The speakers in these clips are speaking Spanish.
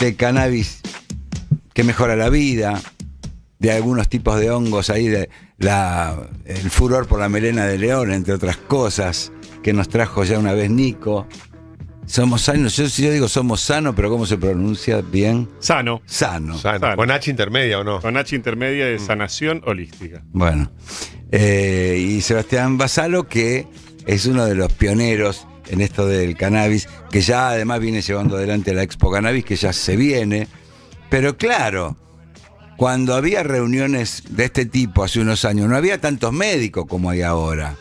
de cannabis que mejora la vida, de algunos tipos de hongos ahí, de la, el furor por la melena de león, entre otras cosas, que nos trajo ya una vez Nico. Somos sanos, yo, digo somos sano, pero ¿cómo se pronuncia bien? Sano. Sano. Con H intermedia o no. Con H intermedia de mm. sanación holística. Bueno. Eh, y Sebastián Basalo, que es uno de los pioneros en esto del cannabis, que ya además viene llevando adelante la Expo Cannabis, que ya se viene. Pero claro, cuando había reuniones de este tipo hace unos años, no había tantos médicos como hay ahora.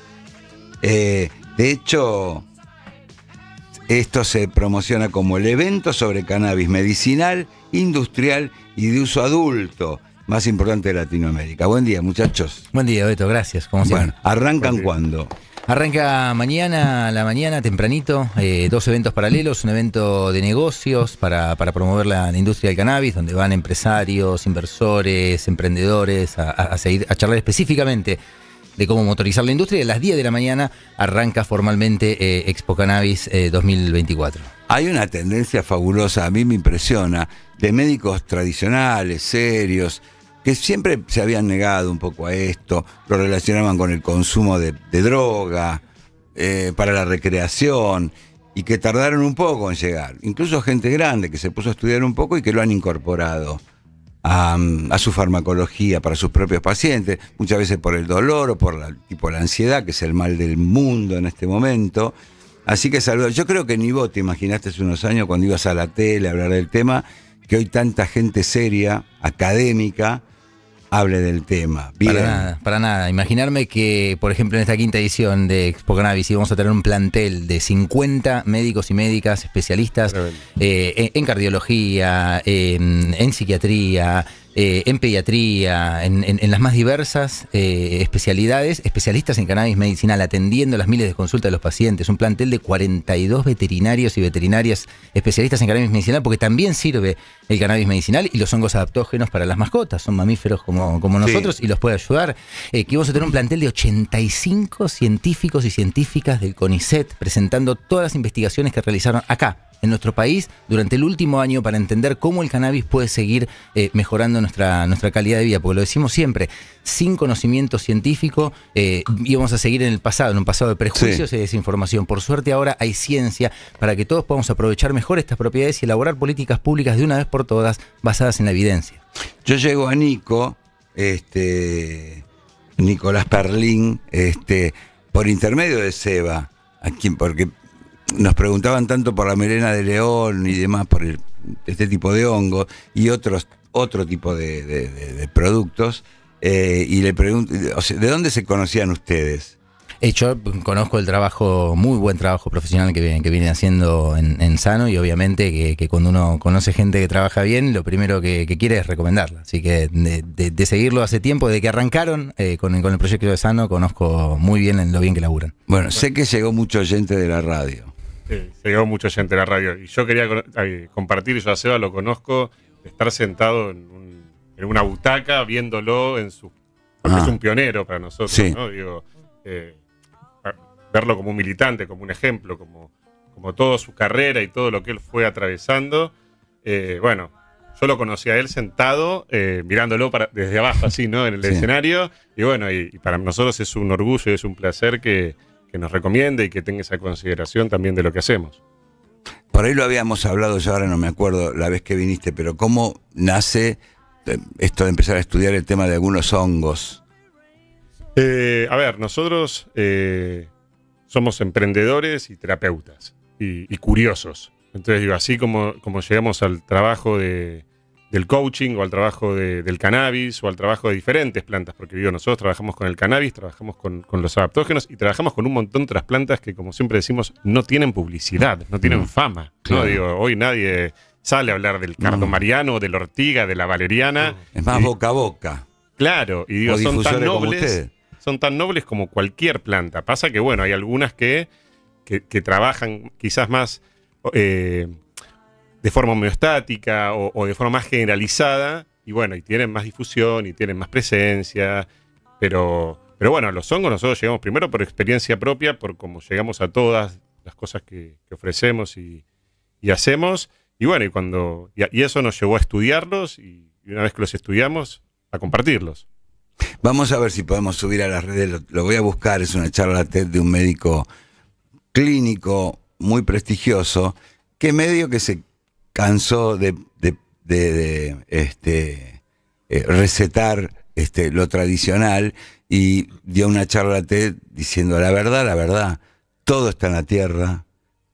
Eh, de hecho, esto se promociona como el evento sobre cannabis medicinal, industrial y de uso adulto más importante de Latinoamérica. Buen día, muchachos. Buen día, Beto, gracias. bueno, ¿arrancan cuándo? Arranca mañana, a la mañana, tempranito, eh, dos eventos paralelos, un evento de negocios para, promover la, industria del cannabis, donde van empresarios, inversores, emprendedores a, charlar específicamente de cómo motorizar la industria. Y A las 10 de la mañana arranca formalmente eh, Expo Cannabis 2024. Eh, Hay una tendencia fabulosa, a mí me impresiona, de médicos tradicionales, serios, que siempre se habían negado un poco a esto, lo relacionaban con el consumo de, droga, eh, para la recreación, y que tardaron un poco en llegar. Incluso gente grande que se puso a estudiar un poco y que lo han incorporado. Mm, a, su farmacología para sus propios pacientes, muchas veces por el dolor o por la, tipo, la ansiedad, que es el mal del mundo en este momento. Así que saludos. Yo creo que ni vos te imaginaste hace unos años cuando ibas a la tele a hablar del tema, que hoy tanta gente seria, académica, hable del tema. Para nada, para nada. Imaginarme que, por ejemplo, en esta quinta edición de Expo Cannabis íbamos a tener un plantel de 50 médicos y médicas especialistas eh, en, cardiología, en psiquiatría, eh, en pediatría, en, las más diversas eh, especialidades, especialistas en cannabis medicinal, atendiendo las miles de consultas de los pacientes, un plantel de 42 veterinarios y veterinarias especialistas en cannabis medicinal, porque también sirve el cannabis medicinal y los hongos adaptógenos para las mascotas, son mamíferos como, nosotros y los puede ayudar. Eh, que vamos a tener un plantel de 85 científicos y científicas del CONICET presentando todas las investigaciones que realizaron acá, en nuestro país durante el último año para entender cómo el cannabis puede seguir eh, mejorando nuestra, nuestra calidad de vida, porque lo decimos siempre, sin conocimiento científico eh, íbamos a seguir en el pasado, en un pasado de prejuicios y desinformación. Por suerte ahora hay ciencia para que todos podamos aprovechar mejor estas propiedades y elaborar políticas públicas de una vez por todas basadas en la evidencia. Yo llego a Nico, este, Nicolás Perlín, este, por intermedio de Seba, a quien, porque nos preguntaban tanto por la merena de león y demás, por este tipo de hongo y otros, otro tipo de, productos. Eh, y le pregunto, ¿de dónde se conocían ustedes? Eh, yo conozco el trabajo, muy buen trabajo profesional que, viene, haciendo en, Sano y obviamente que, cuando uno conoce gente que trabaja bien, lo primero que, quiere es recomendarla. Así que de, seguirlo hace tiempo, de que arrancaron eh, con, con, el proyecto de Sano, conozco muy bien lo bien que laburan. Bueno, sé que llegó mucho oyente de la radio. Se llegó mucha gente a la radio. Y yo quería compartir, yo a Seba lo conozco, estar sentado en, una butaca viéndolo en su... Porque es ah. un pionero para nosotros, ¿no? Eh, verlo como un militante, como un ejemplo, como, como toda su carrera y todo lo que él fue atravesando. Eh, bueno, yo lo conocí a él sentado, eh, mirándolo desde abajo, así, ¿no? En el escenario. Y bueno, y, para nosotros es un orgullo y es un placer que, que nos recomiende y que tenga esa consideración también de lo que hacemos. Por ahí lo habíamos hablado, yo ahora no me acuerdo la vez que viniste, pero ¿cómo nace eh, esto de empezar a estudiar el tema de algunos hongos? Eh, a ver, nosotros eh, somos emprendedores y terapeutas y, curiosos. Entonces, digo, así como, como llegamos al trabajo de, del coaching o al trabajo del cannabis o al trabajo de diferentes plantas, porque digo, nosotros trabajamos con el cannabis, trabajamos con, los adaptógenos y trabajamos con un montón de otras plantas que, como siempre decimos, no tienen publicidad, no tienen mm, fama. ¿no? Digo, hoy nadie sale a hablar del cardomariano, mm. mariano, de la ortiga, de la valeriana. Es más boca a boca. Claro, y son tan nobles. Son tan nobles como cualquier planta. Pasa que, bueno, hay algunas que, que, trabajan quizás más. Eh, de forma homeostática o, de forma más generalizada, y bueno, y tienen más difusión y tienen más presencia, pero, pero bueno, los hongos nosotros llegamos primero por experiencia propia, por cómo llegamos a todas las cosas que, ofrecemos y, hacemos, y bueno, y, cuando, y, eso nos llevó a estudiarlos y, una vez que los estudiamos, a compartirlos. Vamos a ver si podemos subir a las redes, lo, voy a buscar, es una charla TED de un médico clínico muy prestigioso, qué medio que se cansó de, este, eh, recetar este, lo tradicional y dio una charla TED diciendo la verdad, la verdad, todo está en la tierra,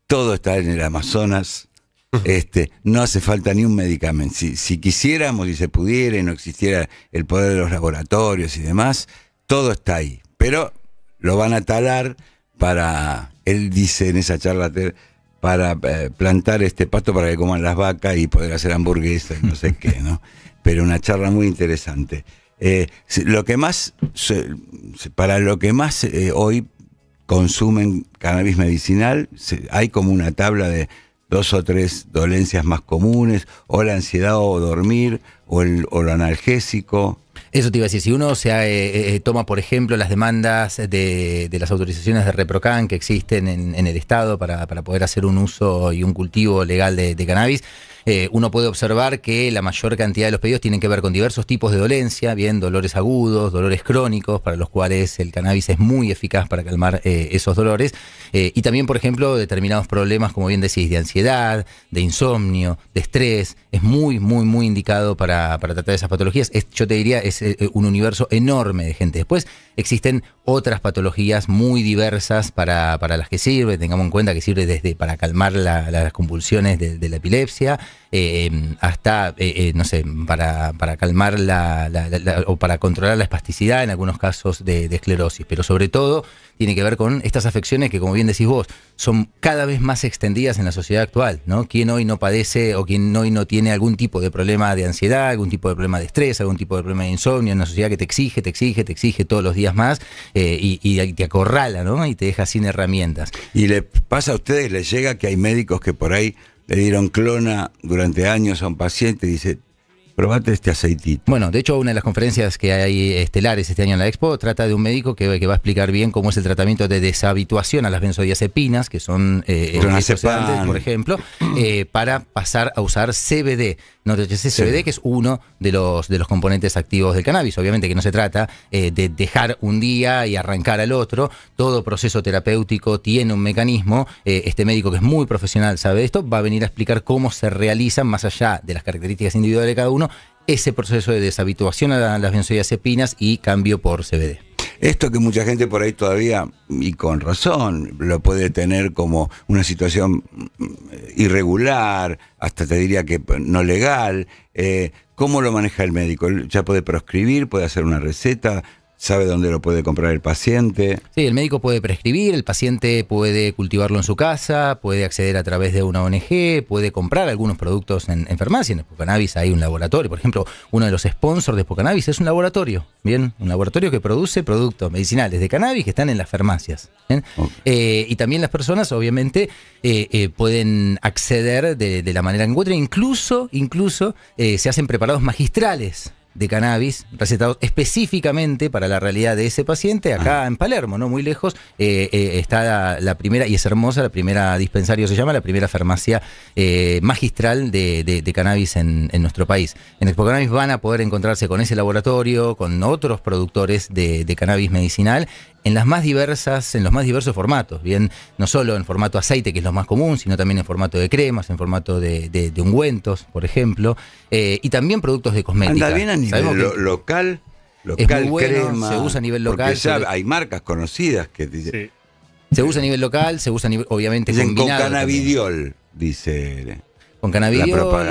todo está en el Amazonas. Este, no hace falta ni un medicamento. Si, quisiéramos y se pudiera y no existiera el poder de los laboratorios y demás, todo está ahí. Pero lo van a talar para, él dice en esa charla, para eh, plantar este pasto para que coman las vacas y poder hacer hamburguesas y no sé qué, ¿no? Pero una charla muy interesante. Eh, lo que más, para lo que más eh, hoy consumen cannabis medicinal, hay como una tabla de dos o tres dolencias más comunes, o la ansiedad o dormir, o, el, o lo analgésico, eso te iba a decir, si uno se eh, eh, eh, toma, por ejemplo, las demandas de, las autorizaciones de ReproCan que existen en, el Estado para, para, poder hacer un uso y un cultivo legal de cannabis, eh, uno puede observar que la mayor cantidad de los pedidos tienen que ver con diversos tipos de dolencia, bien dolores agudos, dolores crónicos, para los cuales el cannabis es muy eficaz para calmar eh, esos dolores, eh, y también, por ejemplo, determinados problemas, como bien decís, de ansiedad, de insomnio, de estrés, es muy, muy, muy indicado para, tratar esas patologías. yo te diría, es un universo enorme de gente. Después existen otras patologías muy diversas para, las que sirve, tengamos en cuenta que sirve desde para calmar las convulsiones de la epilepsia, Em, hasta, eh, eh, no sé, para, para calmar la, o para controlar la espasticidad en algunos casos de, esclerosis, pero sobre todo tiene que ver con estas afecciones que, como bien decís vos, son cada vez más extendidas en la sociedad actual, ¿no? ¿Quién hoy no padece o quién hoy no tiene algún tipo de problema de ansiedad, algún tipo de problema de estrés, algún tipo de problema de insomnio en una sociedad que te exige, te exige, te exige todos los días más eh, y, y, te acorrala, ¿no? Y te deja sin herramientas. ¿Y le pasa a ustedes, les llega que hay médicos que por ahí le dieron clona durante años a un paciente, dice, probate este aceitito. Bueno, de hecho, una de las conferencias que hay estelares este año en la Expo trata de un médico que, va a explicar bien cómo es el tratamiento de deshabituación a las benzodiazepinas, que son eh, eh por ejemplo, eh, para pasar a usar CBD. No, CBD, que es uno de los, de los componentes activos del cannabis. Obviamente que no se trata eh, de dejar un día y arrancar al otro. Todo proceso terapéutico tiene un mecanismo. Eh, este médico que es muy profesional sabe esto, va a venir a explicar cómo se realiza, más allá de las características individuales de cada uno, ese proceso de deshabituación a las benzodiazepinas y cambio por CBD. Esto que mucha gente por ahí todavía, y con razón, lo puede tener como una situación mm, irregular, hasta te diría que no legal, eh, ¿cómo lo maneja el médico? Ya puede proscribir, puede hacer una receta, sabe dónde lo puede comprar el paciente. Sí, el médico puede prescribir, el paciente puede cultivarlo en su casa, puede acceder a través de una ONG, puede comprar algunos productos en, farmacias. farmacia. En Espocanabis hay un laboratorio, por ejemplo, uno de los sponsors de Espocanabis es un laboratorio, ¿bien? Un laboratorio que produce productos medicinales de cannabis que están en las farmacias. Eh, y también las personas, obviamente, eh, eh, pueden acceder de, la manera que encuentren, incluso, incluso se hacen preparados magistrales de cannabis recetados específicamente para la realidad de ese paciente, acá en Palermo, no muy lejos, eh, eh, está la, primera, y es hermosa, la primera dispensario se llama, la primera farmacia eh, magistral de, cannabis en, nuestro país. En Expo Cannabis van a poder encontrarse con ese laboratorio, con otros productores de cannabis medicinal en las más diversas, en los más diversos formatos, bien, no solo en formato aceite, que es lo más común, sino también en formato de cremas, en formato de, ungüentos, por ejemplo, eh, y también productos de cosmética. Anda bien a nivel local, es se usa a nivel local. hay marcas conocidas que dicen... Se usa a nivel local, se usa a nivel, obviamente, Con cannabidiol, dice... Con cannabis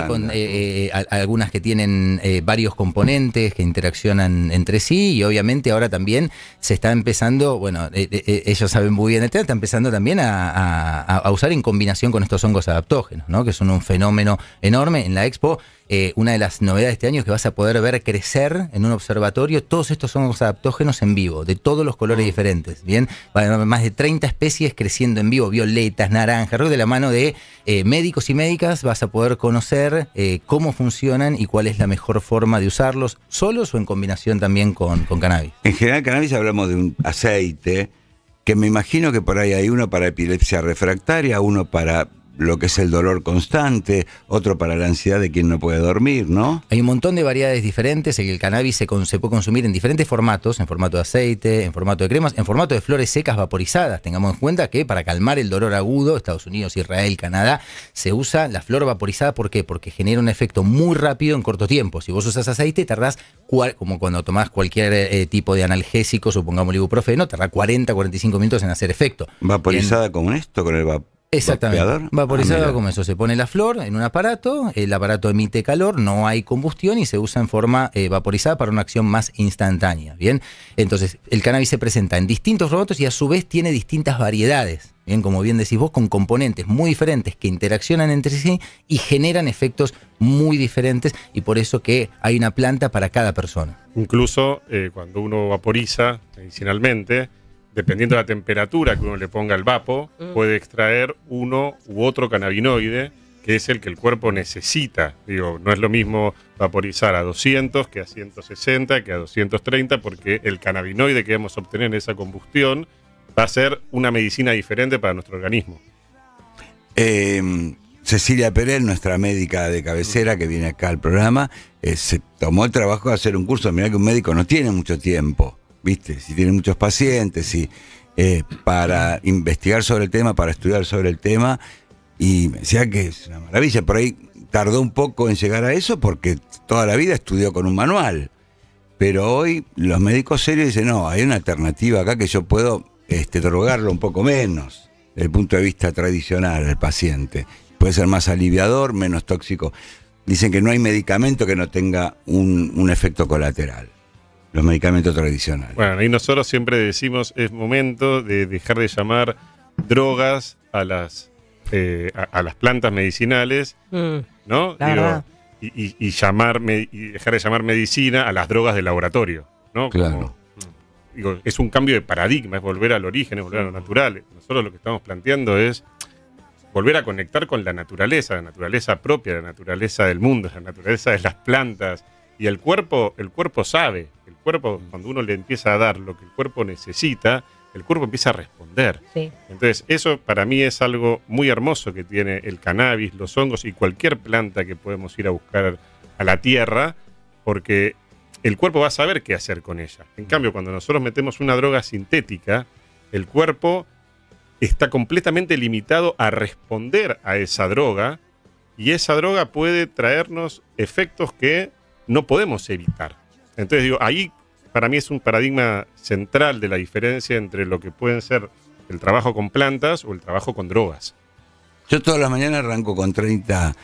con eh, eh, eh, algunas que tienen varios componentes que interaccionan entre sí y obviamente ahora también se está empezando, bueno, ellos saben muy bien el tema, está empezando también a, a, usar en combinación con estos hongos adaptógenos, ¿no? que son un fenómeno enorme en la expo. Eh, una de las novedades de este año es que vas a poder ver crecer en un observatorio. Todos estos son adaptógenos en vivo, de todos los colores ah. diferentes. Bien, más de 30 especies creciendo en vivo, violetas, naranjas, de la mano de eh, médicos y médicas vas a poder conocer eh, cómo funcionan y cuál es la mejor forma de usarlos, solos o en combinación también con, con cannabis. En general, cannabis hablamos de un aceite que me imagino que por ahí hay uno para epilepsia refractaria, uno para lo que es el dolor constante, otro para la ansiedad de quien no puede dormir, ¿no? Hay un montón de variedades diferentes, el cannabis se, puede consumir en diferentes formatos, en formato de aceite, en formato de cremas, en formato de flores secas vaporizadas. Tengamos en cuenta que para calmar el dolor agudo, Estados Unidos, Israel, Canadá, se usa la flor vaporizada, ¿por qué? Porque genera un efecto muy rápido en corto tiempo. Si vos usas aceite, tardás, como cuando tomás cualquier eh, tipo de analgésico, supongamos ibuprofeno, tardás 40, 45 minutos en hacer efecto. ¿Vaporizada con esto, con el vapor? Exactamente. vaporizado como eso. Se pone la flor en un aparato, el aparato emite calor, no hay combustión y se usa en forma eh, vaporizada para una acción más instantánea. Bien, entonces el cannabis se presenta en distintos robots y a su vez tiene distintas variedades. Bien, como bien decís vos, con componentes muy diferentes que interaccionan entre sí y generan efectos muy diferentes y por eso que hay una planta para cada persona. Incluso eh, cuando uno vaporiza medicinalmente, dependiendo de la temperatura que uno le ponga al vapo, mm. puede extraer uno u otro cannabinoide que es el que el cuerpo necesita. Digo, no es lo mismo vaporizar a 200 que a 160, que a 230, porque el cannabinoide que vamos a obtener en esa combustión va a ser una medicina diferente para nuestro organismo. Em, Cecilia Perel, nuestra médica de cabecera que viene acá al programa, eh, se tomó el trabajo de hacer un curso. mira que un médico no tiene mucho tiempo. ¿viste? Si tiene muchos pacientes, eh, para investigar sobre el tema, para estudiar sobre el tema. Y me decía que es una maravilla. Por ahí tardó un poco en llegar a eso porque toda la vida estudió con un manual. Pero hoy los médicos serios dicen, no, hay una alternativa acá que yo puedo este, drogarlo un poco menos desde el punto de vista tradicional del paciente. Puede ser más aliviador, menos tóxico. Dicen que no hay medicamento que no tenga un efecto colateral los medicamentos tradicionales. Bueno, y nosotros siempre decimos es momento de dejar de llamar drogas a las eh, a, las plantas medicinales, mm. ¿no? y, llamar y dejar de llamar medicina a las drogas de laboratorio, ¿no? Claro. Mm, es un cambio de paradigma, es volver al origen, es volver a lo natural. Nosotros lo que estamos planteando es volver a conectar con la naturaleza, la naturaleza propia, la naturaleza del mundo, la naturaleza de las plantas. Y el cuerpo, el cuerpo sabe, cuando uno le empieza a dar lo que el cuerpo necesita, el cuerpo empieza a responder. Entonces, eso para mí es algo muy hermoso que tiene el cannabis, los hongos y cualquier planta que podemos ir a buscar a la tierra, porque el cuerpo va a saber qué hacer con ella. En cambio, cuando nosotros metemos una droga sintética, el cuerpo está completamente limitado a responder a esa droga y esa droga puede traernos efectos que no podemos evitar. Entonces digo, ahí para mí es un paradigma central de la diferencia entre lo que pueden ser el trabajo con plantas o el trabajo con drogas. Yo todas las mañanas arranco con 30,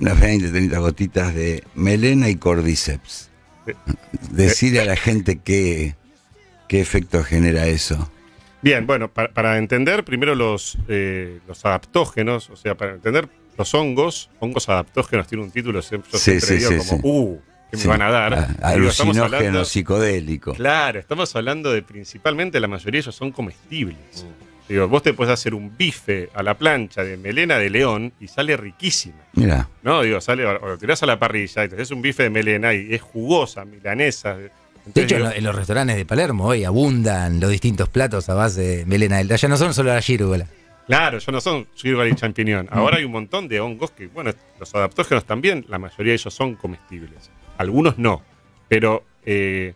unas 20, 30 gotitas de melena y cordíceps. Decir a eh, la gente qué, qué efecto genera eso. Bien, bueno, para, entender primero eh, los, adaptógenos, o sea, para entender los hongos, hongos adaptógenos tiene un título, yo sí, como, uh, me van a dar. Ah, alucinógeno psicodélico. Claro, estamos hablando de principalmente la mayoría de ellos son comestibles. Mm. Digo, vos te puedes hacer un bife a la plancha de melena de león y sale riquísima. Mira. No, digo, sale, lo tirás a la parrilla y te haces un bife de melena y es jugosa, milanesa. de hecho, en los restaurantes de Palermo hoy abundan los distintos platos a base de melena. Ya no son solo la gírgola. Claro, ya no son gírgola y champiñón. Mm. Ahora hay un montón de hongos que, bueno, los adaptógenos también, la mayoría de ellos son comestibles algunos no, pero eh,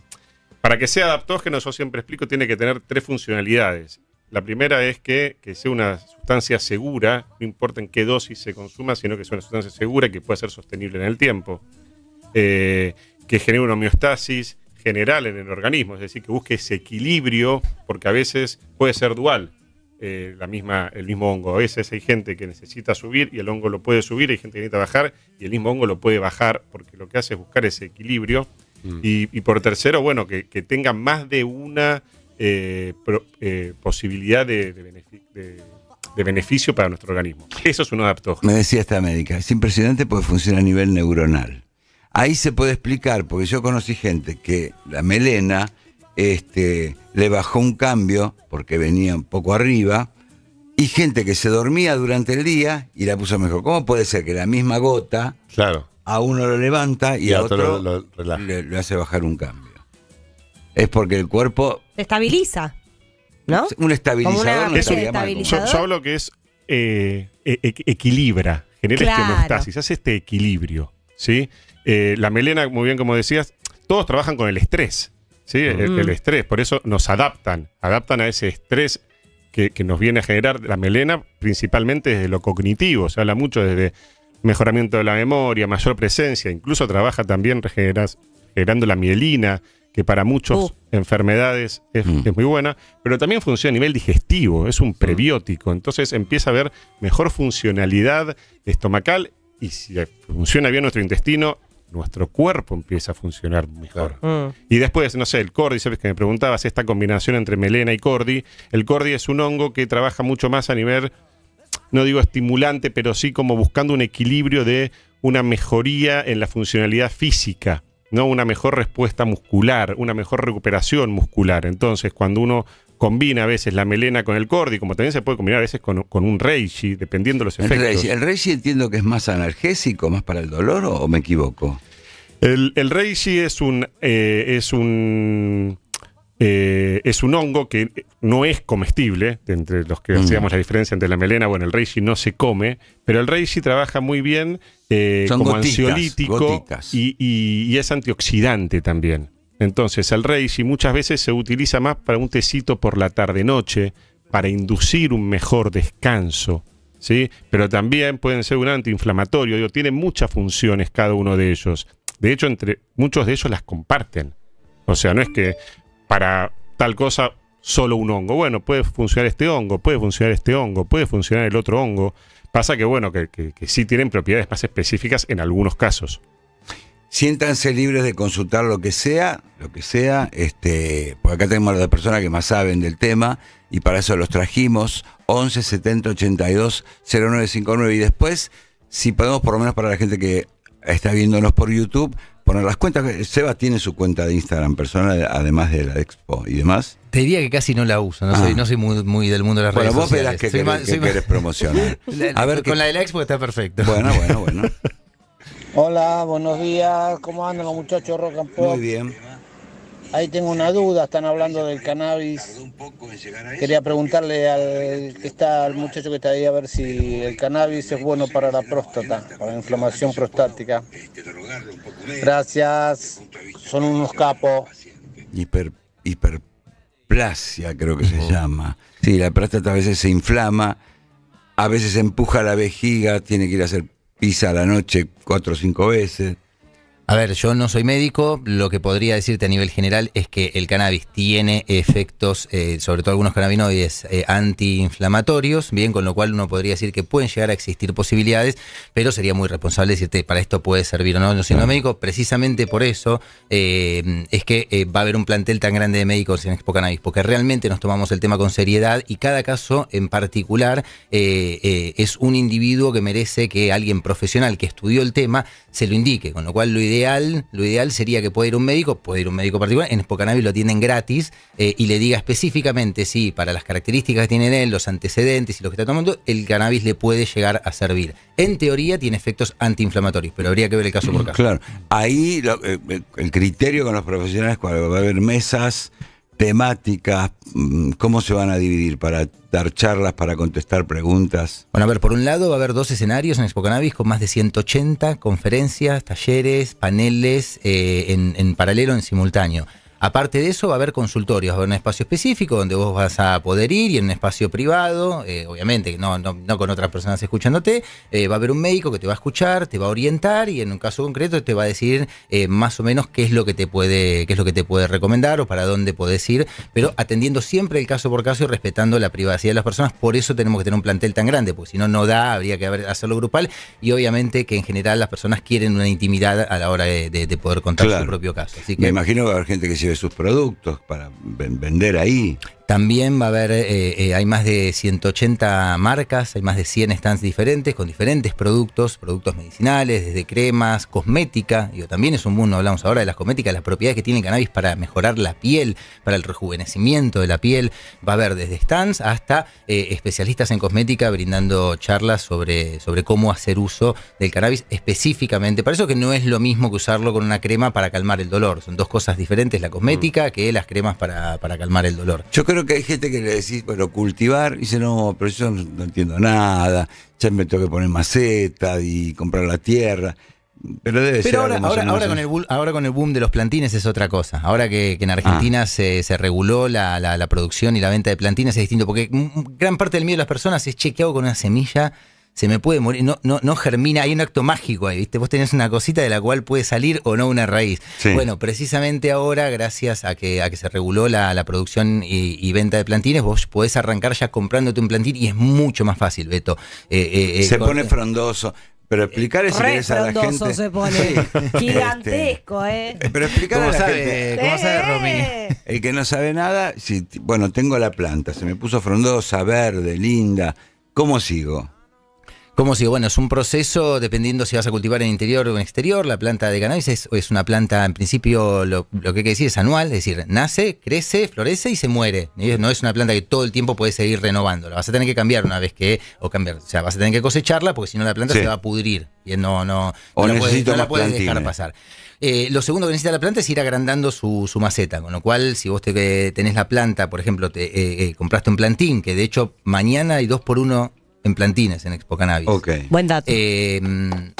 para que sea adaptógeno, yo siempre explico, tiene que tener tres funcionalidades. La primera es que, sea una sustancia segura, no importa en qué dosis se consuma, sino que sea una sustancia segura que pueda ser sostenible en el tiempo, eh, que genere una homeostasis general en el organismo, es decir, que busque ese equilibrio, porque a veces puede ser dual. Eh, la misma, el mismo hongo. A veces hay gente que necesita subir y el hongo lo puede subir, hay gente que necesita bajar y el mismo hongo lo puede bajar, porque lo que hace es buscar ese equilibrio. Mm. Y, por tercero, bueno, que, tenga más de una eh, eh, posibilidad de, de, beneficio para nuestro organismo. Eso es un adaptógeno. Me decía esta médica, es impresionante porque funciona a nivel neuronal. Ahí se puede explicar, porque yo conocí gente que la melena este, le bajó un cambio porque venía un poco arriba, y gente que se dormía durante el día y la puso mejor. ¿Cómo puede ser que la misma gota claro. a uno lo levanta y, a otro, lo, le, hace bajar un cambio? Es porque el cuerpo... estabiliza, ¿no? Un estabilizador. Una, no Yo, yo, hablo que es eh, e, e, equilibra, genera hace este equilibrio, ¿sí? Eh, la melena, muy bien como decías, todos trabajan con el estrés. ¿sí? El, estrés. Por eso nos adaptan, adaptan a ese estrés que, nos viene a generar la melena, principalmente desde lo cognitivo. Se habla mucho desde mejoramiento de la memoria, mayor presencia, incluso trabaja también generando la mielina, que para muchas uh. enfermedades es, mm. es, muy buena, pero también funciona a nivel digestivo, es un mm. prebiótico, entonces empieza a haber mejor funcionalidad estomacal y si funciona bien nuestro intestino, nuestro cuerpo empieza a funcionar mejor. Mm. Y después, no sé, el sabes que me preguntabas, esta combinación entre melena y cordy. El cordy es un hongo que trabaja mucho más a nivel, no digo estimulante, pero sí como buscando un equilibrio de una mejoría en la funcionalidad física. ¿no? una mejor respuesta muscular, una mejor recuperación muscular. Entonces, cuando uno combina a veces la melena con el cordi, como también se puede combinar a veces con, con un reishi, dependiendo de los efectos. El reishi, entiendo que es más analgésico, más para el dolor, o, me equivoco? El, el reishi es un, eh, es un eh, es un hongo que no es comestible, entre los que mm. hacíamos la diferencia entre la melena, bueno, el reishi no se come, pero el reishi trabaja muy bien eh, como ansiolítico Y, es antioxidante también. Entonces, el reishi muchas veces se utiliza más para un tecito por la tarde-noche, para inducir un mejor descanso. ¿Sí? Pero también pueden ser un antiinflamatorio, digo, tienen muchas funciones cada uno de ellos. De hecho, entre muchos de ellos las comparten. O sea, no es que para tal cosa solo un hongo. Bueno, puede funcionar este hongo, puede funcionar este hongo, puede funcionar el otro hongo. Pasa que, bueno, que, que, sí tienen propiedades más específicas en algunos casos. Siéntanse libres de consultar lo que sea, lo que sea, este, por acá tenemos a las personas que más saben del tema y para eso los trajimos 11 70 82 0959 y después si podemos por lo menos para la gente que está viéndonos por YouTube poner las cuentas. Seba tiene su cuenta de Instagram personal, además de la Expo y demás. Te diría que casi no la uso, no, sé soy, ah. no soy muy, muy, del mundo de las redes sociales. Bueno, vos verás que, querés, promocionar. a ver con la de la Expo está perfecto. Bueno, bueno, bueno. Hola, buenos días. ¿Cómo andan los muchachos Rock and Muy bien. Ahí tengo una duda, están hablando del cannabis. Quería preguntarle al está muchacho que está ahí a ver si el cannabis es bueno para la próstata, para la inflamación prostática. Gracias. Son unos capos. hiperplasia creo que se llama. Sí, la próstata a veces se inflama, a veces empuja la vejiga, tiene que ir a hacer pisa a la noche cuatro o cinco veces. A ver, yo no soy médico, lo que podría decirte a nivel general es que el cannabis tiene efectos, eh, sobre todo algunos cannabinoides eh, antiinflamatorios, bien, con lo cual uno podría decir que pueden llegar a existir posibilidades, pero sería muy responsable decirte para esto puede servir o no, no siendo médico, precisamente por eso eh, es que va a haber un plantel tan grande de médicos en Expo Cannabis, porque realmente nos tomamos el tema con seriedad y cada caso en particular es un individuo que merece que alguien profesional que estudió el tema se lo indique, con lo cual lo ideal lo ideal sería que pueda ir un médico, puede ir un médico particular, en cannabis lo tienen gratis eh, y le diga específicamente si para las características que tiene él, los antecedentes y lo que está tomando, el cannabis le puede llegar a servir. En teoría tiene efectos antiinflamatorios, pero habría que ver el caso por caso. Claro, ahí eh, eh, el criterio con los profesionales cuando va a haber mesas temáticas, mm, cómo se van a dividir para dar charlas, para contestar preguntas. Bueno, a ver, por un lado va a haber dos escenarios en Expo Cannabis con más de 180 conferencias, talleres, paneles eh, en, en paralelo, en simultáneo. Aparte de eso, va a haber consultorios, va a haber un espacio específico donde vos vas a poder ir y en un espacio privado, eh, obviamente, no, no, con otras personas escuchándote, eh, va a haber un médico que te va a escuchar, te va a orientar y en un caso concreto te va a decir eh, más o menos qué es lo que te puede, qué es lo que te puede recomendar o para dónde podés ir, pero atendiendo siempre el caso por caso y respetando la privacidad de las personas. Por eso tenemos que tener un plantel tan grande, porque si no, no da, habría que hacerlo grupal y obviamente que en general las personas quieren una intimidad a la hora de, poder contar su propio caso. Me imagino que va a haber gente que se de sus productos para vender ahí. También va a haber, eh, eh, hay más de 180 marcas, hay más de 100 stands diferentes con diferentes productos, productos medicinales, desde cremas, cosmética, digo, también es un mundo, hablamos ahora de las cosméticas, las propiedades que tiene el cannabis para mejorar la piel, para el rejuvenecimiento de la piel, va a haber desde stands hasta eh, especialistas en cosmética brindando charlas sobre, sobre cómo hacer uso del cannabis específicamente, para eso que no es lo mismo que usarlo con una crema para calmar el dolor, son dos cosas diferentes, la cosmética mm. que las cremas para, para calmar el dolor. Yo creo que hay gente que le decís, bueno, cultivar, y dice, no, pero yo no, entiendo nada, ya me tengo que poner maceta y comprar la tierra. Pero debe ser ahora, ahora, con el boom, de los plantines es otra cosa. Ahora que, en Argentina ah. se, reguló la, la, producción y la venta de plantines es distinto, porque gran parte del miedo de las personas es, che, ¿qué hago con una semilla? se me puede morir, no, no, no germina, hay un acto mágico ahí, ¿viste? Vos tenés una cosita de la cual puede salir o no una raíz. Bueno, precisamente ahora, gracias a que, a que se reguló la, producción y, venta de plantines, vos podés arrancar ya comprándote un plantín y es mucho más fácil, Beto. Eh, eh, eh, se pone frondoso. Pero explicar eso a la gente. se pone. Gigantesco, este, ¿eh? Pero explicar ¿Cómo sabe, El que no sabe nada, bueno, tengo la planta, se me puso frondosa, verde, linda. ¿Cómo sigo? ¿Cómo si, Bueno, es un proceso dependiendo si vas a cultivar en interior o en exterior. La planta de cannabis es, una planta, en principio, lo, que hay que decir es anual, es decir, nace, crece, florece y se muere. No es una planta que todo el tiempo puedes seguir renovando. La vas a tener que cambiar una vez que, o cambiar, o sea, vas a tener que cosecharla porque si no la planta se va a pudrir. Y no, no, o no, la puedes, dejar pasar. Eh, lo segundo que necesita la planta es ir agrandando su, maceta, con lo cual si vos eh, tenés la planta, por ejemplo, te eh, compraste un plantín, que de hecho mañana hay dos por uno plantines en Expo Cannabis. Ok. Buen dato. Eh,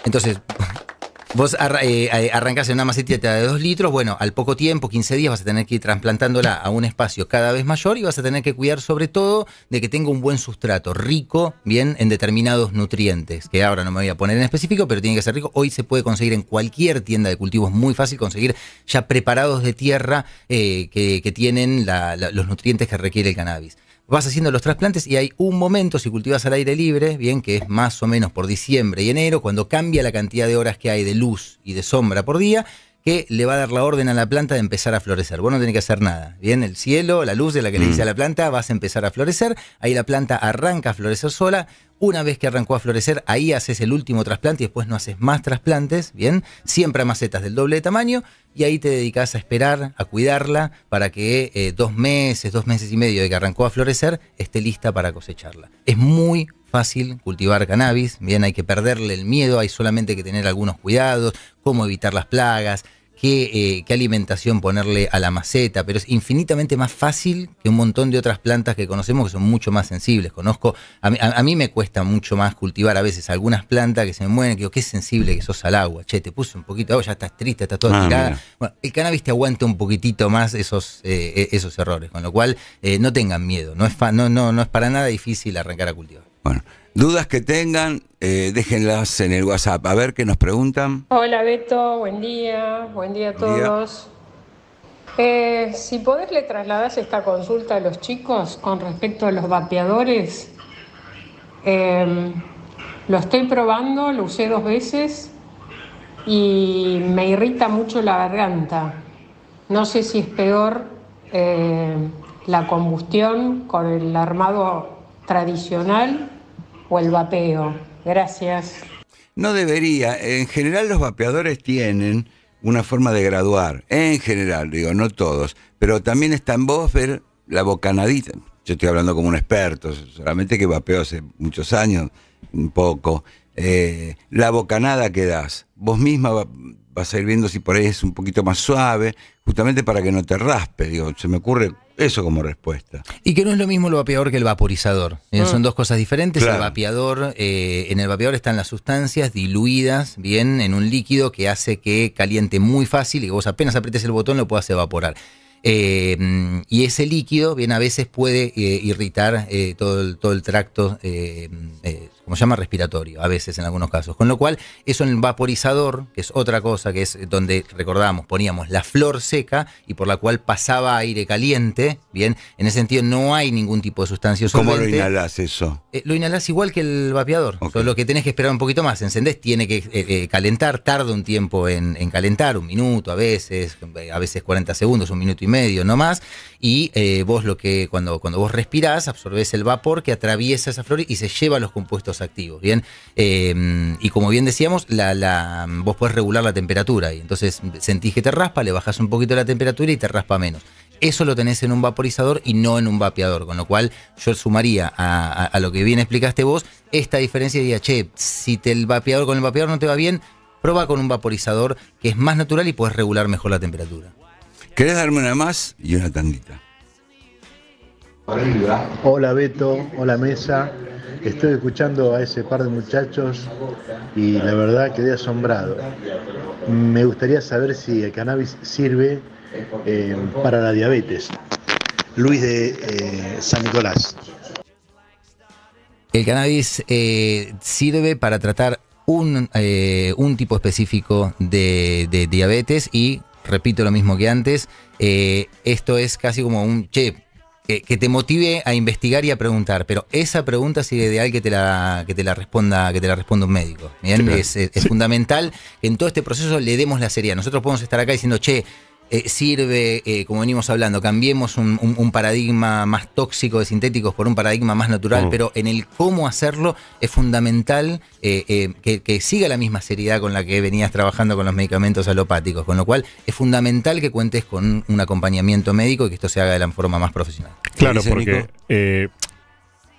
entonces, vos eh, eh, arrancás en una macetita de dos litros, bueno, al poco tiempo, 15 días, vas a tener que ir trasplantándola a un espacio cada vez mayor y vas a tener que cuidar sobre todo de que tenga un buen sustrato, rico, bien, en determinados nutrientes, que ahora no me voy a poner en específico, pero tiene que ser rico. Hoy se puede conseguir en cualquier tienda de cultivos, muy fácil conseguir ya preparados de tierra que, tienen los nutrientes que requiere el cannabis vas haciendo los trasplantes y hay un momento, si cultivas al aire libre, bien que es más o menos por diciembre y enero, cuando cambia la cantidad de horas que hay de luz y de sombra por día, que le va a dar la orden a la planta de empezar a florecer. Vos no tenés que hacer nada. Bien, el cielo, la luz de la que le dice mm. a la planta, vas a empezar a florecer. Ahí la planta arranca a florecer sola. Una vez que arrancó a florecer, ahí haces el último trasplante y después no haces más trasplantes, ¿bien? Siempre a macetas del doble de tamaño y ahí te dedicas a esperar, a cuidarla para que eh, dos meses, dos meses y medio de que arrancó a florecer, esté lista para cosecharla. Es muy fácil cultivar cannabis, bien, hay que perderle el miedo, hay solamente que tener algunos cuidados, cómo evitar las plagas, eh, qué, alimentación ponerle a la maceta, pero es infinitamente más fácil que un montón de otras plantas que conocemos que son mucho más sensibles. Conozco, a mí, me cuesta mucho más cultivar a veces algunas plantas que se me mueven, que digo, qué sensible que sos al agua, che, te puse un poquito de agua, ya estás triste, estás toda ah, tirada. Bueno, el cannabis te aguanta un poquitito más esos, eh, e, esos errores, con lo cual eh, no tengan miedo, no es, no, no, no es para nada difícil arrancar a cultivar. Bueno, dudas que tengan, eh, déjenlas en el WhatsApp. A ver qué nos preguntan. Hola Beto, buen día, buen día a todos. Eh, si podés le trasladas esta consulta a los chicos con respecto a los vapeadores. Em, lo estoy probando, lo usé dos veces y me irrita mucho la garganta. No sé si es peor eh, la combustión con el armado tradicional o el vapeo. Gracias. No debería. En general los vapeadores tienen una forma de graduar. En general, digo, no todos. Pero también está en vos ver la bocanadita. Yo estoy hablando como un experto, solamente que vapeo hace muchos años, un poco. Eh, la bocanada que das. Vos misma vas a ir viendo si por ahí es un poquito más suave, justamente para que no te raspe. Digo, se me ocurre eso como respuesta. Y que no es lo mismo el vapeador que el vaporizador. Ah. son dos cosas diferentes. El vapeador, eh, en el vapeador están las sustancias diluidas bien en un líquido que hace que caliente muy fácil y que vos apenas apretes el botón lo puedas evaporar. Eh, y ese líquido, bien, a veces puede eh, irritar todo, el, todo el tracto como se llama, respiratorio, a veces en algunos casos. Con lo cual, eso en el vaporizador, que es otra cosa, que es donde recordamos, poníamos la flor seca y por la cual pasaba aire caliente, ¿bien? En ese sentido no hay ningún tipo de sustancia ¿Cómo lo inhalás eso? Eh, lo inhalás igual que el vapeador. Lo lo que tenés que esperar un poquito más. Encendés, tiene que eh, eh, calentar, tarda un tiempo en, en calentar, un minuto a veces, a veces 40 segundos, un minuto y medio, no más y eh, vos lo que cuando, cuando vos respirás absorbes el vapor que atraviesa esa flor y se lleva los compuestos activos, ¿bien? Em, y como bien decíamos, la, vos podés regular la temperatura y entonces sentís que te raspa, le bajas un poquito la temperatura y te raspa menos. Eso lo tenés en un vaporizador y no en un vapeador, con lo cual yo sumaría a, lo que bien explicaste vos esta diferencia y diría, che, si te el vapeador con el vapeador no te va bien, prueba con un vaporizador que es más natural y puedes regular mejor la temperatura. ¿Querés darme una más y una tandita? Hola Beto, hola Mesa. Estoy escuchando a ese par de muchachos y la verdad quedé asombrado. Me gustaría saber si el cannabis sirve eh, para la diabetes. Luis de eh, San Nicolás. El cannabis eh, sirve para tratar un, tipo específico de, de diabetes y repito lo mismo que antes, eh, esto es casi como un, che, que, te motive a investigar y a preguntar, pero esa pregunta es ideal que te la, que te la responda, que te la responda un médico. Es, fundamental que en todo este proceso le demos la seriedad. Nosotros podemos estar acá diciendo, che, eh, sirve, eh, como venimos hablando, cambiemos un, paradigma más tóxico de sintéticos por un paradigma más natural, mm. pero en el cómo hacerlo es fundamental eh, que, que, siga la misma seriedad con la que venías trabajando con los medicamentos alopáticos, con lo cual es fundamental que cuentes con un acompañamiento médico y que esto se haga de la forma más profesional. Claro, porque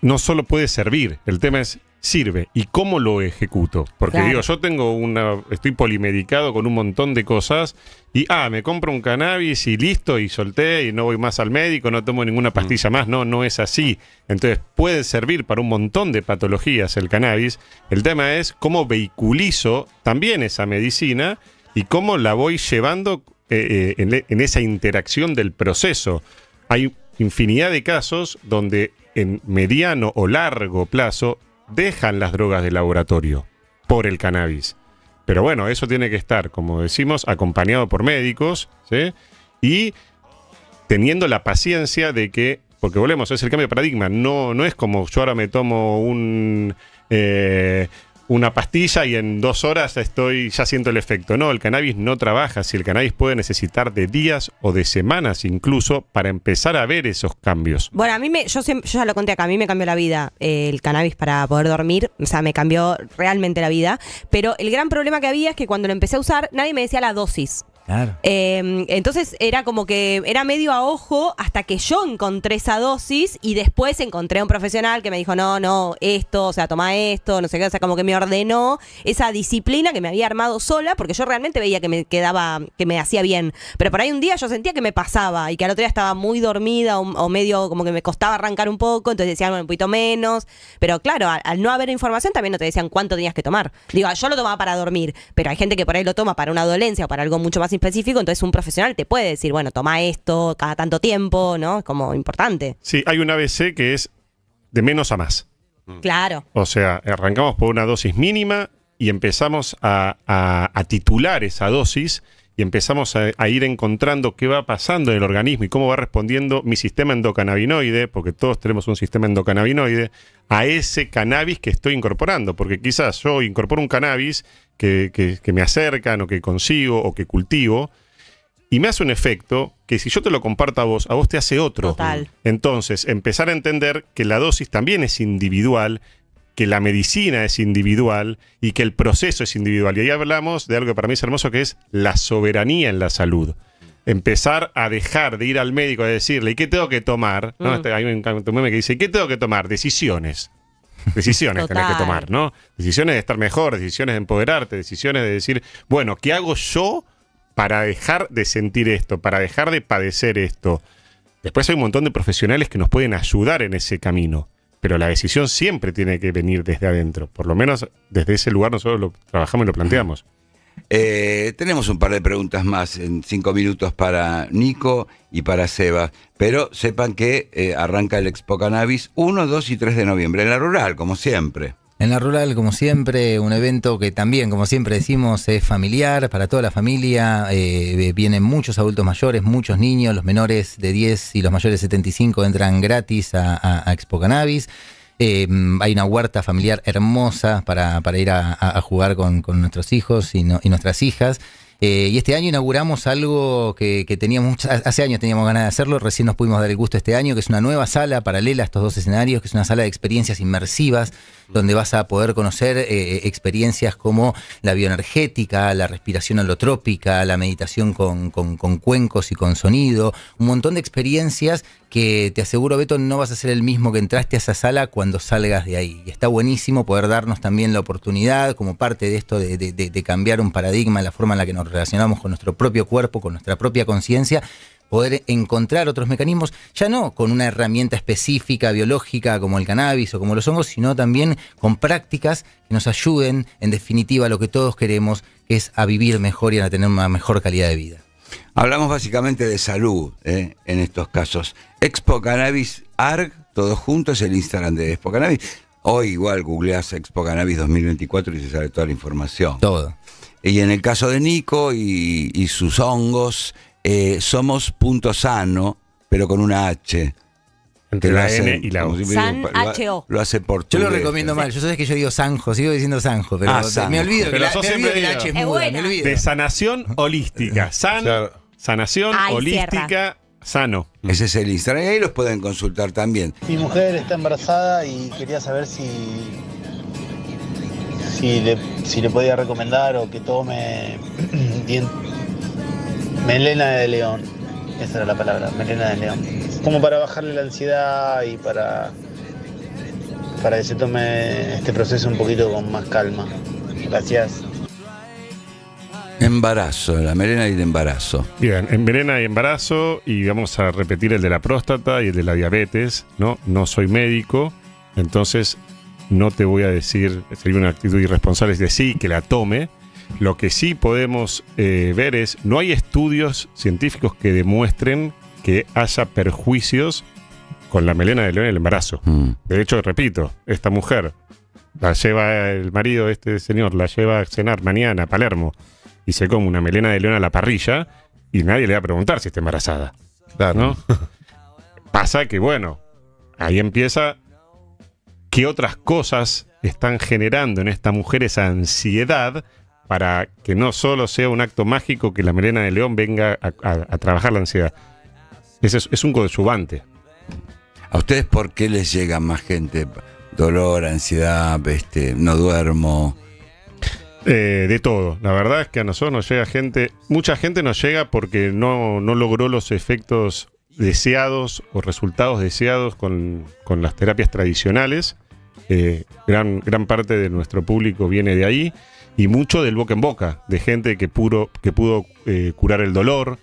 no solo puede servir, el tema es sirve y cómo lo ejecuto. Porque digo, yo tengo una, estoy polimedicado con un montón de cosas y, ah, me compro un cannabis y listo y solté y no voy más al médico, no tomo ninguna pastilla mm. más, no, no es así. Entonces puede servir para un montón de patologías el cannabis. El tema es cómo vehiculizo también esa medicina y cómo la voy llevando eh, eh, e, en esa interacción del proceso. Hay infinidad de casos donde en mediano o largo plazo dejan las drogas de laboratorio por el cannabis. Pero bueno, eso tiene que estar, como decimos, acompañado por médicos y teniendo la paciencia de que, porque volvemos, es el cambio de paradigma, no, no es como yo ahora me tomo un... Eh, una pastilla y en dos horas estoy, ya siento el efecto. No, el cannabis no trabaja. Si el cannabis puede necesitar de días o de semanas incluso para empezar a ver esos cambios. Bueno, a mí me, yo, ya lo conté acá, a mí me cambió la vida eh, el cannabis para poder dormir. O sea, me cambió realmente la vida. Pero el gran problema que había es que cuando lo empecé a usar, nadie me decía la dosis. Em, entonces era como que era medio a ojo hasta que yo encontré esa dosis y después encontré a un profesional que me dijo, no, no, esto, o sea, toma esto, no sé qué, o sea, como que me ordenó esa disciplina que me había armado sola, porque yo realmente veía que me quedaba, que me hacía bien. Pero por ahí un día yo sentía que me pasaba y que al otro día estaba muy dormida o, medio como que me costaba arrancar un poco, entonces decía, un poquito menos. Pero claro, al, no haber información también no te decían cuánto tenías que tomar. Digo, yo lo tomaba para dormir, pero hay gente que por ahí lo toma para una dolencia o para algo mucho más importante específico, entonces un profesional te puede decir, bueno, toma esto cada tanto tiempo, ¿no? Es como importante. Sí, hay un ABC que es de menos a más. Mm. Claro. O sea, arrancamos por una dosis mínima y empezamos a, a titular esa dosis y empezamos a, ir encontrando qué va pasando en el organismo y cómo va respondiendo mi sistema endocannabinoide, porque todos tenemos un sistema endocannabinoide, a ese cannabis que estoy incorporando, porque quizás yo incorporo un cannabis que, me acercan o que consigo o que cultivo, y me hace un efecto que si yo te lo comparto a vos, a vos te hace otro. Entonces, empezar a entender que la dosis también es individual, que la medicina es individual y que el proceso es individual. Y ahí hablamos de algo que para mí es hermoso, que es la soberanía en la salud. Empezar a dejar de ir al médico a decirle, ¿y qué tengo que tomar? Mm. Este, hay un, meme que dice, ¿qué tengo que tomar? Decisiones. Decisiones tenés que tomar, ¿no? Decisiones de estar mejor, decisiones de empoderarte, decisiones de decir, bueno, ¿qué hago yo para dejar de sentir esto, para dejar de padecer esto? Después hay un montón de profesionales que nos pueden ayudar en ese camino pero la decisión siempre tiene que venir desde adentro. Por lo menos desde ese lugar nosotros lo trabajamos y lo planteamos. Eh, tenemos un par de preguntas más en cinco minutos para Nico y para Seba, pero sepan que eh, arranca el Expo Cannabis 1, 2 y 3 de noviembre en la rural, como siempre. En la rural, como siempre, un evento que también, como siempre decimos, es familiar para toda la familia. Eh, eh, vienen muchos adultos mayores, muchos niños, los menores de 10 y los mayores de 75 entran gratis a, Expo Cannabis. Eh, hay una huerta familiar hermosa para, ir a, jugar con, nuestros hijos y nuestras hijas. Eh, y este año inauguramos algo que, teníamos, hace años teníamos ganas de hacerlo, recién nos pudimos dar el gusto este año, que es una nueva sala paralela a estos dos escenarios, que es una sala de experiencias inmersivas, donde vas a poder conocer eh, eh, experiencias como la bioenergética, la respiración holotrópica, la meditación con, con, con cuencos y con sonido, un montón de experiencias que te aseguro, Beto, no vas a ser el mismo que entraste a esa sala cuando salgas de ahí. Y está buenísimo poder darnos también la oportunidad, como parte de esto de, de cambiar un paradigma, la forma en la que nos relacionamos con nuestro propio cuerpo, con nuestra propia conciencia, poder encontrar otros mecanismos, ya no con una herramienta específica, biológica, como el cannabis o como los hongos, sino también con prácticas que nos ayuden, en definitiva, a lo que todos queremos, que es a vivir mejor y a tener una mejor calidad de vida. Hablamos básicamente de salud eh, en estos casos. Expo Cannabis ARG, todos juntos, el Instagram de Expo Cannabis. Hoy igual googleas Expo Cannabis 2024 y se sale toda la información. Todo. Y en el caso de Nico y, sus hongos, eh, somos punto sano, pero con una H. Entre la y la Lo, hace por Yo lo recomiendo mal. Yo sabes que yo digo Sanjo, sigo diciendo Sanjo, pero me olvido pero De sanación holística. sanación holística. Sano. Ese es el Instagram. ahí los pueden consultar también. Mi mujer está embarazada y quería saber si si le, si le podía recomendar o que tome Melena de León esa era la palabra, melena de león. Como para bajarle la ansiedad y para, para que se tome este proceso un poquito con más calma. Gracias. Embarazo, la melena y el embarazo. Bien, en melena y embarazo, y vamos a repetir el de la próstata y el de la diabetes, ¿no? No soy médico, entonces no te voy a decir, sería una actitud irresponsable, es decir, que la tome, lo que sí podemos eh, ver es, no hay estudios científicos que demuestren que haya perjuicios con la melena de león en el embarazo. Mm. De hecho, repito, esta mujer la lleva el marido de este señor, la lleva a cenar mañana a Palermo y se come una melena de león a la parrilla y nadie le va a preguntar si está embarazada. Claro. ¿no? Pasa que, bueno, ahí empieza qué otras cosas están generando en esta mujer esa ansiedad para que no solo sea un acto mágico que la melena de león venga a, trabajar la ansiedad. Es, es un coadyuvante. ¿A ustedes por qué les llega más gente? Dolor, ansiedad, este, no duermo. Eh, de todo. La verdad es que a nosotros nos llega gente, mucha gente nos llega porque no, no logró los efectos deseados o resultados deseados con, las terapias tradicionales. Eh, gran, gran parte de nuestro público viene de ahí y mucho del boca en boca, de gente que, puro, que pudo eh, curar el dolor,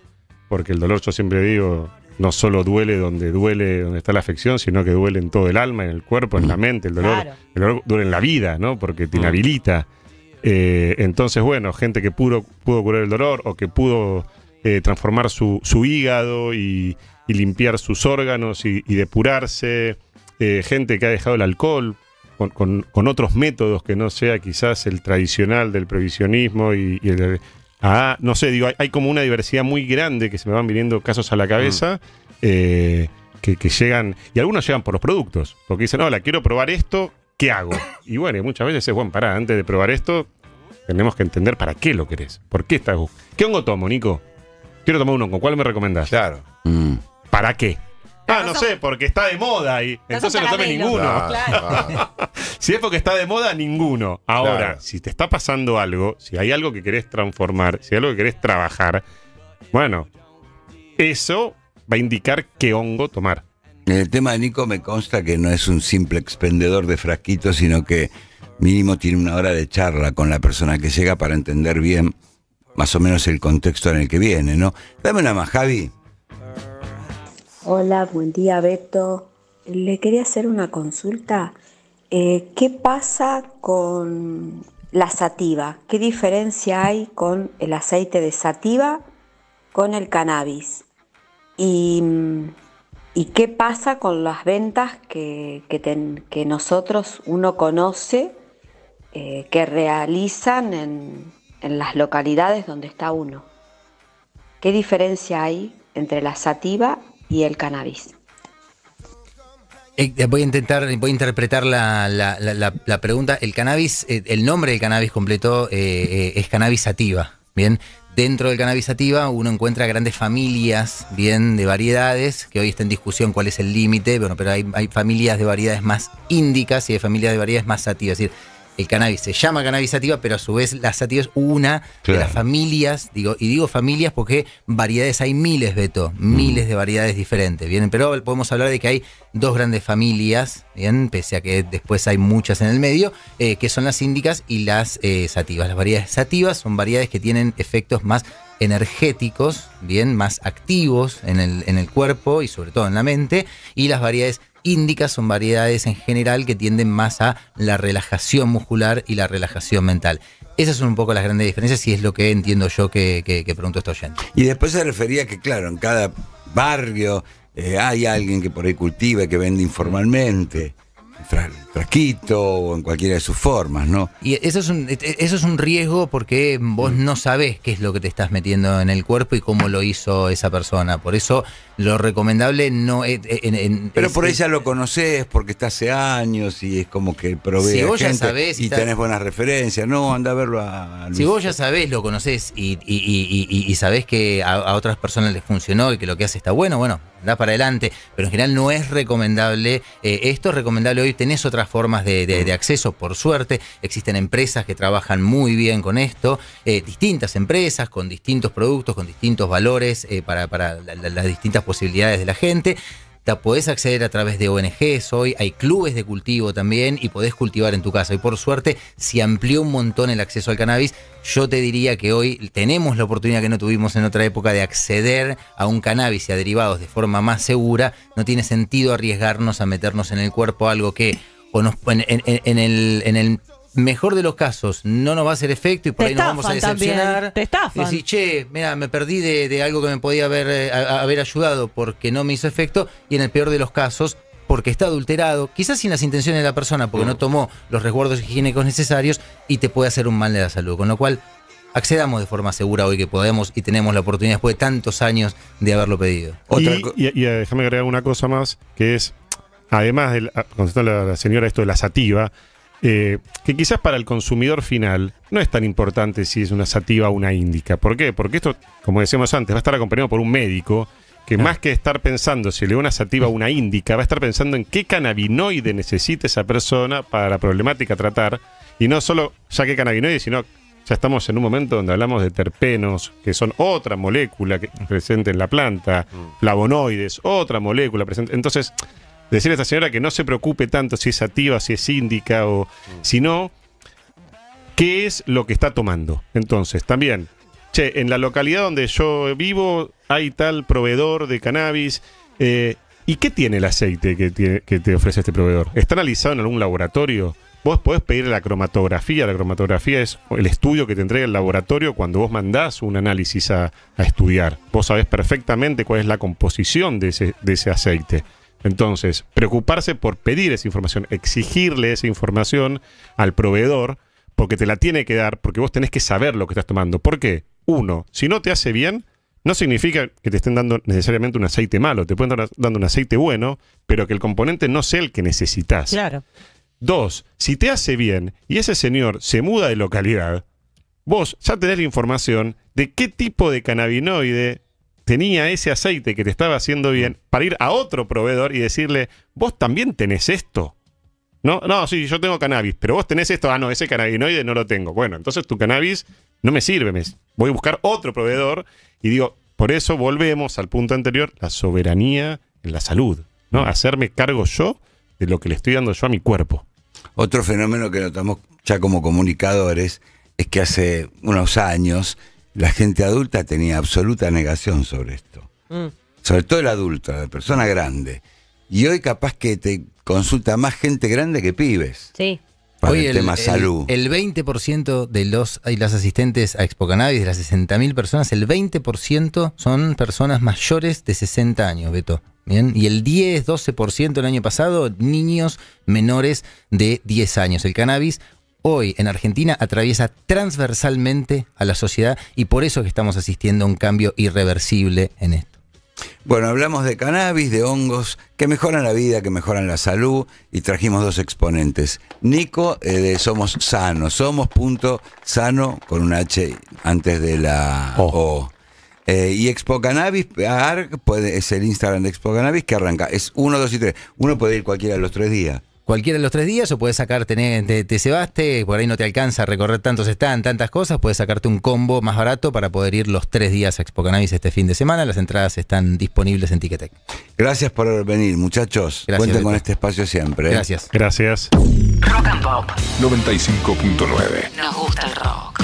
porque el dolor yo siempre digo, no solo duele donde duele, donde está la afección, sino que duele en todo el alma, en el cuerpo, en la mm. mente, el dolor, el duele en la vida, ¿no? Porque te mm. inhabilita. Eh, entonces, bueno, gente que pudo, pudo curar el dolor o que pudo eh, transformar su, hígado y, limpiar sus órganos y depurarse, gente que ha dejado el alcohol con, otros métodos que no sea quizás el tradicional del previsionismo y, el... Ah, no sé, digo, hay, como una diversidad muy grande que se me van viniendo casos a la cabeza mm. eh, que, llegan, y algunos llegan por los productos, porque dicen, hola, quiero probar esto, ¿qué hago? Y bueno, muchas veces es, bueno, pará, antes de probar esto, tenemos que entender para qué lo querés, por qué estás... ¿Qué hongo tomo, Nico? Quiero tomar un hongo, ¿cuál me recomendás? Claro. Mm. ¿Para qué? Ah, no sé, porque está de moda y entonces no tome ninguno. si es porque está de moda, ninguno. Ahora, si te está pasando algo, si hay algo que querés transformar, si hay algo que querés trabajar, bueno, eso va a indicar qué hongo tomar. En El tema de Nico me consta que no es un simple expendedor de frasquitos, sino que mínimo tiene una hora de charla con la persona que llega para entender bien más o menos el contexto en el que viene, ¿no? Dame una más, Javi. Hola, buen día Beto. Le quería hacer una consulta. Eh, ¿Qué pasa con la sativa? ¿Qué diferencia hay con el aceite de sativa con el cannabis? ¿Y, qué pasa con las ventas que, que, nosotros uno conoce eh, que realizan en, en las localidades donde está uno? ¿Qué diferencia hay entre la sativa y el cannabis. Eh, eh, voy a intentar, voy a interpretar la, pregunta. El cannabis, eh, el nombre del cannabis completo es cannabis sativa, ¿bien? Dentro del cannabis sativa uno encuentra grandes familias, bien, de variedades, que hoy está en discusión cuál es el límite, bueno, pero hay, familias de variedades más índicas y hay familias de variedades más sativas, decir, el cannabis se llama cannabis sativa, pero a su vez la sativa es una de las familias, digo, y digo familias porque variedades hay miles, Beto, mm. miles de variedades diferentes, ¿bien? Pero podemos hablar de que hay dos grandes familias, ¿bien? Pese a que después hay muchas en el medio, eh, que son las índicas y las eh, sativas. Las variedades sativas son variedades que tienen efectos más energéticos, bien, más activos en el, en el cuerpo y sobre todo en la mente, y las variedades Indica, son variedades en general que tienden más a la relajación muscular y la relajación mental. Esas son un poco las grandes diferencias y es lo que entiendo yo que, que, que este oyente. Y después se refería que, claro, en cada barrio eh, hay alguien que por ahí cultiva y que vende informalmente. traquito o en cualquiera de sus formas, ¿no? Y eso es, un, e-, e-, eso es un riesgo porque vos mm. no sabés qué es lo que te estás metiendo en el cuerpo y cómo lo hizo esa persona. Por eso lo recomendable no e, e, es. Pero por ahí ya lo conoces porque está hace años y es como que provee. Si vos ya sabés. Y tenés buenas referencias. No, anda a verlo a Si vos ya sabés, lo conocés y, y, sabés que a, otras personas les funcionó y que lo que hace está bueno, bueno, da para adelante. Pero en general no es recomendable. Eh, esto es recomendable hoy. Tenés otras formas de, acceso, por suerte. Existen empresas que trabajan muy bien con esto. Eh, distintas empresas con distintos productos, con distintos valores eh, para, las distintas posibilidades de la gente. Te podés acceder a través de ONGs hoy, hay clubes de cultivo también y podés cultivar en tu casa. Y por suerte se amplió un montón el acceso al cannabis. Yo te diría que hoy tenemos la oportunidad que no tuvimos en otra época de acceder a un cannabis y a derivados de forma más segura. No tiene sentido arriesgarnos a meternos en el cuerpo algo que o nos, en el mejor de los casos, no nos va a hacer efecto y por ahí nos vamos a decepcionar. También. Te estafan. Decir, che, mira, me perdí de, algo que me podía haber, eh, haber ayudado porque no me hizo efecto. Y en el peor de los casos, porque está adulterado, quizás sin las intenciones de la persona, porque no tomó los resguardos higiénicos necesarios y te puede hacer un mal de la salud. Con lo cual, accedamos de forma segura hoy que podemos y tenemos la oportunidad después de tantos años de haberlo pedido. y, eh, déjame agregar una cosa más, que es, además, de ah, la, la, señora esto de la sativa, eh, que quizás para el consumidor final no es tan importante si es una sativa o una índica. ¿Por qué? Porque esto, como decíamos antes, va a estar acompañado por un médico que más que estar pensando si le da una sativa o una índica, va a estar pensando en qué cannabinoide necesita esa persona para la problemática tratar. Y no solo ya qué cannabinoide, sino ya estamos en un momento donde hablamos de terpenos, que son otra molécula que presente en la planta, mm. flavonoides, otra molécula presente. Entonces, decirle a esta señora que no se preocupe tanto si es activa, si es síndica, o si no, qué es lo que está tomando. Entonces, también, che, en la localidad donde yo vivo hay tal proveedor de cannabis. Eh, ¿Y qué tiene el aceite que, te ofrece este proveedor? ¿Está analizado en algún laboratorio? Vos podés pedir la cromatografía. La cromatografía es el estudio que te entrega el laboratorio cuando vos mandás un análisis a, estudiar. Vos sabés perfectamente cuál es la composición de ese aceite. Entonces, preocuparse por pedir esa información, exigirle esa información al proveedor, porque te la tiene que dar, porque vos tenés que saber lo que estás tomando. ¿Por qué? Uno, si no te hace bien, no significa que te estén dando necesariamente un aceite malo, te pueden estar dando un aceite bueno, pero que el componente no sea el que necesitas. Claro. Dos, si te hace bien y ese señor se muda de localidad, vos ya tenés la información de qué tipo de cannabinoide tenía ese aceite que te estaba haciendo bien mm. para ir a otro proveedor y decirle, vos también tenés esto. No, no, sí, yo tengo cannabis, pero vos tenés esto, ah, no, ese cannabinoide no lo tengo. Bueno, entonces tu cannabis no me sirve, me, voy a buscar otro proveedor y digo, por eso volvemos al punto anterior, la soberanía en la salud, ¿no? Mm. Hacerme cargo yo de lo que le estoy dando yo a mi cuerpo. Otro fenómeno que notamos ya como comunicadores es que hace unos años la gente adulta tenía absoluta negación sobre esto. Mm. Sobre todo el adulto, la persona grande. Y hoy capaz que te consulta más gente grande que pibes. Sí. Para hoy el, tema salud. El 20% de los las asistentes a Expo Cannabis, de las 60.000 personas, el 20% son personas mayores de 60 años, Beto. Bien. Y el 10, 12% el año pasado, niños menores de 10 años. El cannabis hoy en Argentina atraviesa transversalmente a la sociedad y por eso es que estamos asistiendo a un cambio irreversible en esto. Bueno, hablamos de cannabis, de hongos, que mejoran la vida, que mejoran la salud, y trajimos dos exponentes. Nico eh, de Somos Sano, Somos punto sano con un H antes de la O. Eh, y Expo Cannabis, puede, es el Instagram de Expo Cannabis que arranca. Es uno, dos y 3. Uno puede ir cualquiera de los tres días cualquiera de los tres días o puedes sacar, de Sebaste, por ahí no te alcanza a recorrer tantos stands, tantas cosas, puedes sacarte un combo más barato para poder ir los tres días a Expo Cannabis este fin de semana. Las entradas están disponibles en Ticketek. Gracias por venir, muchachos. Cuenten con este espacio siempre. ¿eh? Gracias. Gracias. Rock and Pop 95.9. Nos gusta el rock.